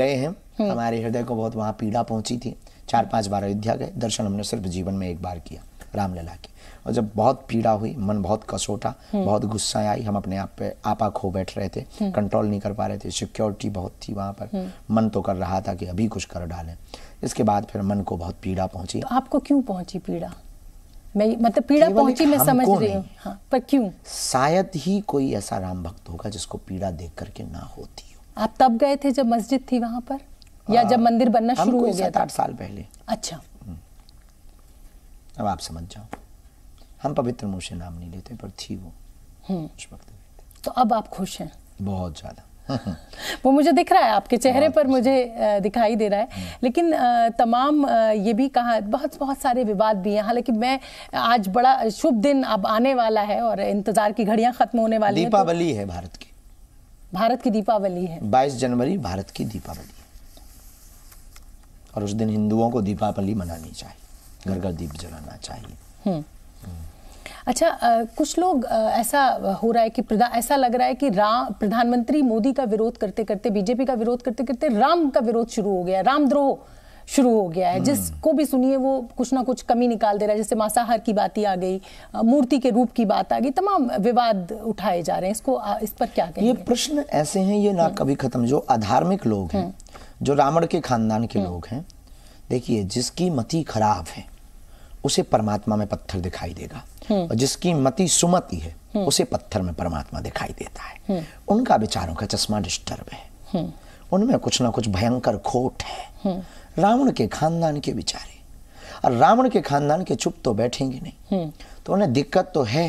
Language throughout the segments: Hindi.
गए हैं हम्म। हमारे हृदय को बहुत वहाँ पीड़ा पहुंची थी चार पांच बार अयोध्या गए दर्शन हमने सिर्फ जीवन में एक बार किया रामलला की और जब बहुत पीड़ा हुई मन बहुत कसोटा हम्म। बहुत गुस्सा आई हम अपने आप पे आपा खो बैठ रहे थे हम्म। कंट्रोल नहीं कर पा रहे थे सिक्योरिटी बहुत थी वहाँ पर मन तो कर रहा था कि अभी कुछ कर डालें इसके बाद फिर मन को बहुत पीड़ा पहुंची तो आपको क्यों पहुंची पीड़ा मैं मतलब पीड़ा पहुंची मैं समझ रही हूँ हाँ, पर क्यों शायद ही कोई ऐसा राम भक्त होगा जिसको पीड़ा देख करके ना होती आप तब गए थे जब मस्जिद थी वहां पर या जब मंदिर बनना शुरू हो गया आठ साल पहले अच्छा हम्म। अब आप समझ जाओ हम पवित्र मुंह से नाम नहीं लेते पर थी वो हम्म। तो अब आप खुश हैं बहुत ज़्यादा वो मुझे दिख रहा है आपके चेहरे पर मुझे दिखाई दे रहा है हम्म। लेकिन तमाम ये भी कहा बहुत बहुत सारे विवाद भी हैं हालांकि मैं आज बड़ा शुभ दिन अब आने वाला है और इंतजार की घड़ियां खत्म होने वाली तो दीपावली है, तो, है भारत की भारत की दीपावली है बाईस जनवरी भारत की दीपावली और उस दिन हिंदुओं को दीपावली मनानी चाहिए घर घर दीप जलाना चाहिए हम्म। अच्छा आ, कुछ लोग आ, ऐसा हो रहा है कि ऐसा लग रहा है कि राम प्रधानमंत्री मोदी का विरोध करते करते बीजेपी का विरोध करते करते राम का विरोध शुरू हो गया रामद्रोह शुरू हो गया है हम्म। जिसको भी सुनिए वो कुछ ना कुछ कमी निकाल दे रहा है जैसे मांसाहार की बात ही आ गई मूर्ति के रूप की बात आ गई तमाम विवाद उठाए जा रहे हैं इसको इस पर क्या कहेंगे? ये प्रश्न ऐसे हैं ये ना हम्म। कभी खत्म जो अधार्मिक लोग हैं हम्म। जो रावण के खानदान के लोग हैं देखिए जिसकी मति खराब है उसे परमात्मा में पत्थर दिखाई देगा और जिसकी मति सुमति है उसे पत्थर में परमात्मा दिखाई देता है उनका विचारों का चश्मा डिस्टर्ब है उनमें कुछ ना कुछ भयंकर खोट है रावण के खानदान के बिचारे और रावण के खानदान के चुप तो बैठेंगे नहीं हम्म। तो उन्हें दिक्कत तो है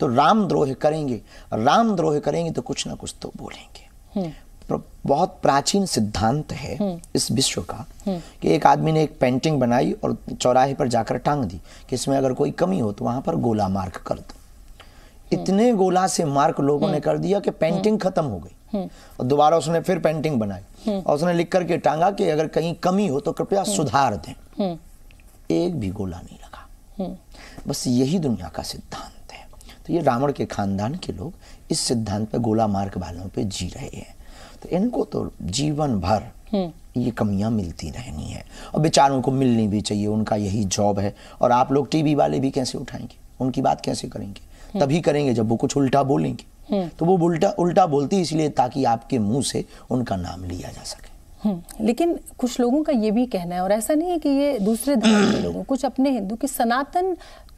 तो राम द्रोह करेंगे राम द्रोह करेंगे तो कुछ ना कुछ तो बोलेंगे हम्म। बहुत प्राचीन सिद्धांत है हम्म। इस विश्व का कि एक आदमी ने एक पेंटिंग बनाई और चौराहे पर जाकर टांग दी कि इसमें अगर कोई कमी हो तो वहां पर गोला मार्क कर दो इतने गोला से मार्क लोगों ने कर दिया कि पेंटिंग खत्म हो गई हम्म। और दोबारा उसने फिर पेंटिंग बनाई हम्म। और उसने लिख करके टांगा कि अगर कहीं कमी हो तो कृपया हम्म। सुधार दें एक भी गोला नहीं लगा बस यही दुनिया का सिद्धांत है तो ये रावण के खानदान के लोग इस सिद्धांत पे गोला मार्ग वालों पे जी रहे हैं तो इनको तो जीवन भर ये कमियां मिलती रहनी है और बेचारों को मिलनी भी चाहिए उनका यही जॉब है और आप लोग टीवी वाले भी कैसे उठाएंगे उनकी बात कैसे करेंगे तभी करेंगे जब वो कुछ उल्टा बोलेंगे हम्म। तो वो उल्टा उल्टा बोलती इसलिए ताकि आपके मुंह से उनका नाम लिया जा सके हम्म। लेकिन कुछ लोगों का ये भी कहना है और ऐसा नहीं है कि ये दूसरे धर्म के लोगों कुछ अपने हिंदू की सनातन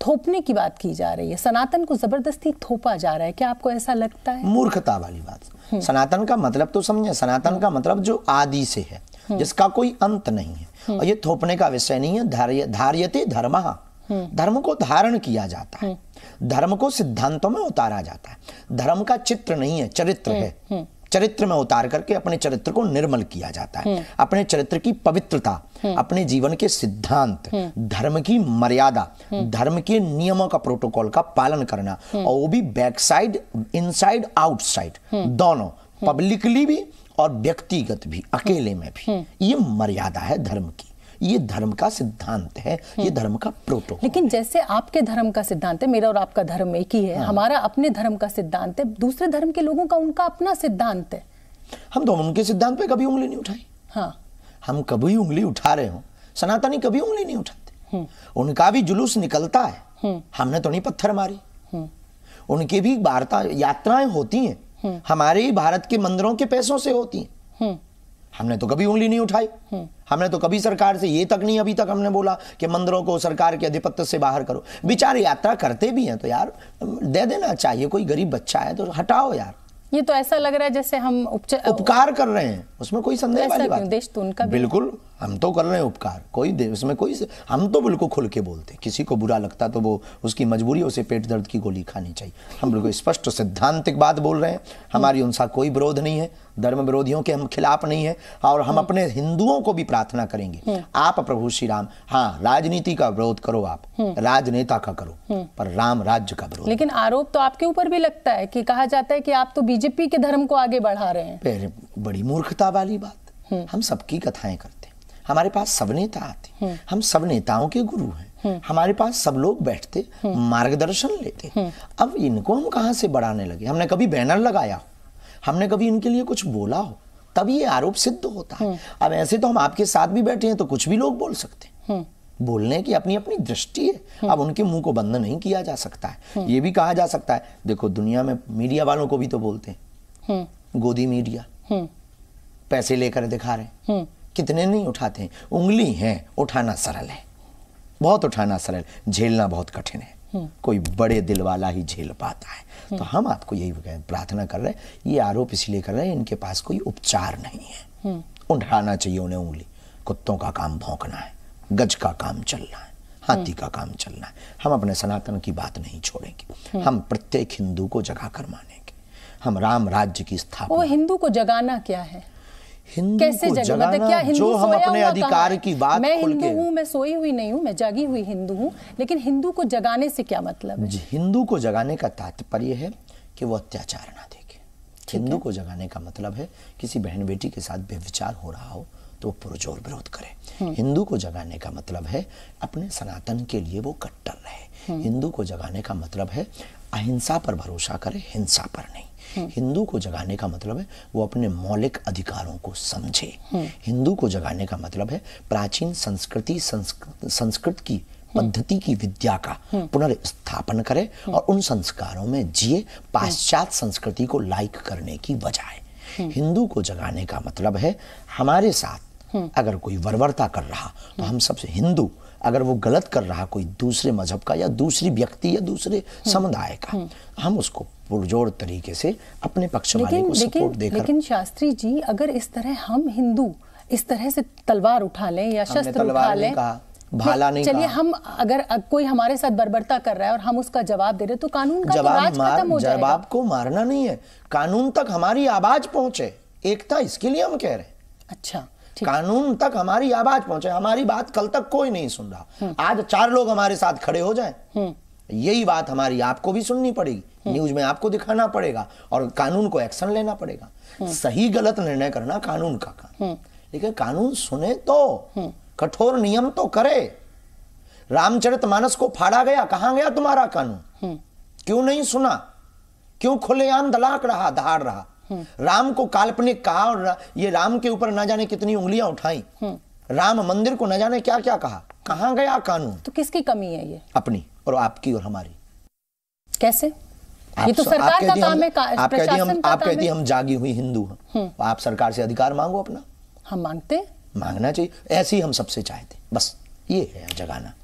थोपने की बात की जा रही है सनातन को जबरदस्ती थोपा जा रहा है क्या आपको ऐसा लगता है मूर्खता वाली बात हम्म। सनातन का मतलब तो समझे सनातन का मतलब जो आदि से है जिसका कोई अंत नहीं है और ये थोपने का विषय नहीं है धार्य धार्यते धर्म धर्म को धारण किया जाता है हम्म। धर्म को सिद्धांतों में उतारा जाता है धर्म का चित्र नहीं है चरित्र है हम्म, हम्म। चरित्र में उतार करके अपने चरित्र को निर्मल किया जाता है अपने चरित्र की पवित्रता अपने जीवन के सिद्धांत धर्म की मर्यादा धर्म के नियमों का प्रोटोकॉल का पालन करना और वो भी बैक साइड इनसाइड आउटसाइड दोनों पब्लिकली भी और व्यक्तिगत भी अकेले में भी ये मर्यादा है धर्म की ये धर्म का सिद्धांत है ये हम्म। धर्म का प्रोटो लेकिन जैसे आपके धर्म का सिद्धांत है मेरा और आपका धर्म एक ही है हाँ। हमारा अपने धर्म का सिद्धांत है दूसरे धर्म के लोगों का उनका अपना सिद्धांत है हम तो उनके सिद्धांत पे कभी उंगली नहीं उठाई हाँ हम कभी उंगली उठा रहे हो सनातनी कभी उंगली नहीं उठाते हम्म। उनका भी जुलूस निकलता है हम्म। हमने तो नहीं पत्थर मारी उनके भी वार्ता यात्राएं होती हैं हमारे ही भारत के मंदिरों के पैसों से होती हैं हमने तो कभी उंगली नहीं उठाई हम्म। हमने तो कभी सरकार से ये तक नहीं अभी तक हमने बोला कि मंदिरों को सरकार के अधिपत्य से बाहर करो बिचार यात्रा करते भी हैं तो यार दे देना चाहिए कोई गरीब बच्चा है तो हटाओ यार ये तो ऐसा लग रहा है जैसे हम उपकार कर रहे हैं उसमें कोई संदेह वाली बात देश तो उनका बिल्कुल हम तो कर रहे हैं उपकार कोई उसमें कोई हम तो बिल्कुल खुल के बोलते हैं किसी को बुरा लगता तो वो उसकी मजबूरी उसे पेट दर्द की गोली खानी चाहिए हम बिल्कुल स्पष्ट सिद्धांतिक बात बोल रहे हैं हमारी उनसा कोई विरोध नहीं है धर्म विरोधियों के हम खिलाफ नहीं है और हम हम्म। अपने हिंदुओं को भी प्रार्थना करेंगे हम्म। आप प्रभु श्री राम हाँ राजनीति का विरोध करो आप हम्म। राजनेता का करो पर राम राज्य का विरोध लेकिन आरोप तो आपके ऊपर भी लगता है कि कहा जाता है कि आप तो बीजेपी बीजेपी के धर्म को आगे बढ़ा रहे हैं पहले बड़ी मूर्खता वाली बात हम्म। हम सबकी कथाएं करते हैं हमारे पास सब नेता आते हैं हम्म। हम सब नेताओं के गुरु हैं हम्म। हमारे पास सब लोग बैठते मार्गदर्शन लेते अब इनको हम कहाँ से बढ़ाने लगे हमने कभी बैनर लगाया हो हमने कभी इनके लिए कुछ बोला हो तब ये आरोप सिद्ध होता है अब ऐसे तो हम आपके साथ भी बैठे हैं तो कुछ भी लोग बोल सकते हैं बोलने की अपनी अपनी दृष्टि है हम्म। अब उनके मुंह को बंद नहीं किया जा सकता है हम्म। ये भी कहा जा सकता है देखो दुनिया में मीडिया वालों को भी तो बोलते हैं हम्म। गोदी मीडिया पैसे लेकर दिखा रहे कितने नहीं उठाते हैं उंगली है उठाना सरल है बहुत उठाना सरल झेलना बहुत कठिन है कोई बड़े दिल वाला ही झेल पाता है तो हम आपको यही प्रार्थना कर रहे हैं ये आरोप इसलिए कर रहे हैं इनके पास कोई उपचार नहीं है उठाना चाहिए उन्हें उंगली कुत्तों का काम भोंकना है गज का काम चलना है हाथी हम्म। का काम चलना है हम अपने सनातन की बात नहीं छोड़ेंगे हम्म। हम प्रत्येक हिंदू को जगा कर मानेंगे हम राम राज्य की स्थापना वो हिंदू को जगाना क्या है हिंदू कैसे को जगाना मतलब क्या हिंदू जो हम अपने अधिकार की बात मैं हिंदू हूँ मैं सोई हुई नहीं हूँ मैं जागी हुई हिंदू हूँ लेकिन हिंदू को जगाने से क्या मतलब हिंदू को जगाने का तात्पर्य है कि वो अत्याचार ना देखे हिंदू को जगाने का मतलब है किसी बहन बेटी के साथ व्यविचार हो रहा हो तो वो पुरजोर विरोध करे हम्म। हिंदू को जगाने का मतलब है अपने सनातन के लिए वो कट्टर रहे हम्म। हिंदू को जगाने का मतलब है अहिंसा पर भरोसा करे हिंसा पर नहीं हम्म। हिंदू को जगाने का मतलब है वो अपने मौलिक अधिकारों को समझे हिंदू को जगाने का मतलब है प्राचीन संस्कृति संस्कृत, की पद्धति की विद्या का पुनर्स्थापन करे और उन संस्कारों में जिए पाश्चात्य संस्कृति को लाइक करने की बजाय हिंदू को जगाने का मतलब है हमारे साथ हम्म। अगर कोई वरवरता कर रहा तो हम सबसे हिंदू अगर वो गलत कर रहा कोई दूसरे मजहब का या दूसरी व्यक्ति या दूसरे हम्म। समुदाय का हम्म। हम उसको पुरजोर तरीके से अपने पक्ष वाले को सपोर्ट देकर लेकिन शास्त्री जी अगर इस तरह हम हिंदू इस तरह से तलवार उठा लें या शस्त्र उठा लें भाला नहीं चलिए हम अगर कोई हमारे साथ बर्बरता कर रहा है और हम उसका जवाब दे रहे तो कानून का तो जवाब तो मार, खत्म हो जवाब को मारना नहीं है कानून तक हमारी आवाज पहुंचे एकता इसके लिए हम कह रहे हैं अच्छा कानून तक हमारी आवाज पहुंचे हमारी बात कल तक कोई नहीं सुन रहा हम्म। आज चार लोग हमारे साथ खड़े हो जाए हम्म। यही बात हमारी आपको भी सुननी पड़ेगी हम्म। न्यूज में आपको दिखाना पड़ेगा और कानून को एक्शन लेना पड़ेगा सही गलत निर्णय करना कानून का काम लेकिन कानून सुने तो कठोर नियम तो करे रामचरित मानस को फाड़ा गया कहा गया तुम्हारा कानून क्यों नहीं सुना क्यों खुलेआम दलाक रहा दहाड़ रहा हम्म। राम को काल्पनिक कहा और ये राम के ऊपर ना जाने कितनी उंगलियां उठाई हम्म। राम मंदिर को न जाने क्या क्या कहा कहाँ गया कानून तो किसकी कमी है ये अपनी और आपकी और हमारी कैसे ये तो सरकार का काम है आप कहती हम आप हम जागी हुई हिंदू हैं हम्म। तो आप सरकार से अधिकार मांगो अपना हम मांगते मांगना चाहिए ऐसी हम सबसे चाहते बस ये है जगाना